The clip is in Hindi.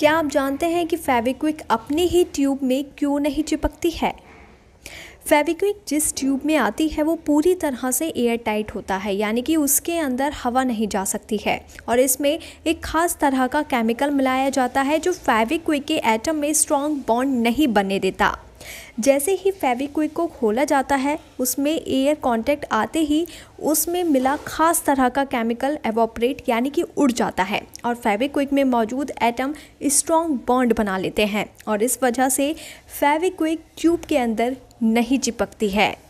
क्या आप जानते हैं कि फेविक्विक अपनी ही ट्यूब में क्यों नहीं चिपकती है फेविक्विक जिस ट्यूब में आती है वो पूरी तरह से एयर टाइट होता है यानी कि उसके अंदर हवा नहीं जा सकती है और इसमें एक खास तरह का केमिकल मिलाया जाता है जो फेविक्विक के एटम में स्ट्रॉन्ग बॉन्ड नहीं बनने देता जैसे ही फेविक्विक को खोला जाता है उसमें एयर कांटेक्ट आते ही उसमें मिला खास तरह का केमिकल एवोपरेट यानी कि उड़ जाता है और फेविक्विक में मौजूद एटम स्ट्रॉन्ग बॉन्ड बना लेते हैं और इस वजह से फेविक्विक ट्यूब के अंदर नहीं चिपकती है